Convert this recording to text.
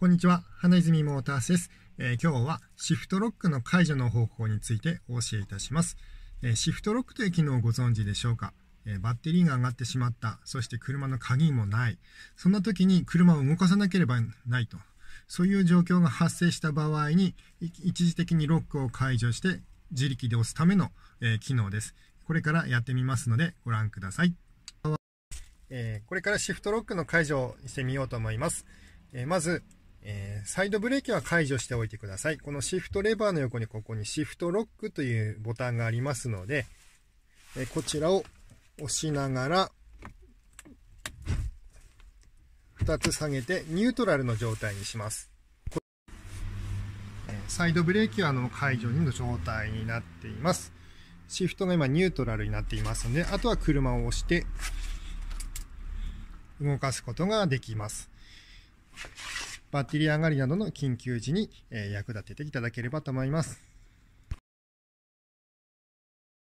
こんにちは、花泉モータースです、えー、今日はシフトロックの解除の方法についてお教えいたします。えー、シフトロックという機能をご存知でしょうか、えー、バッテリーが上がってしまった、そして車の鍵もない、そんな時に車を動かさなければないと。そういう状況が発生した場合に、一時的にロックを解除して自力で押すための、え機能です。これからやってみますのでご覧ください。えこれからシフトロックの解除をしてみようと思います。えまず、サイドブレーキは解除しておいてください。このシフトレバーの横にここにシフトロックというボタンがありますので、えー、こちらを押しながら、2つ下げてニュートラルの状態にします。サイドブレーキはあの解除の状態になっています。シフトが今ニュートラルになっていますので、あとは車を押して動かすことができます。バッテリー上がりなどの緊急時に役立てていただければと思います。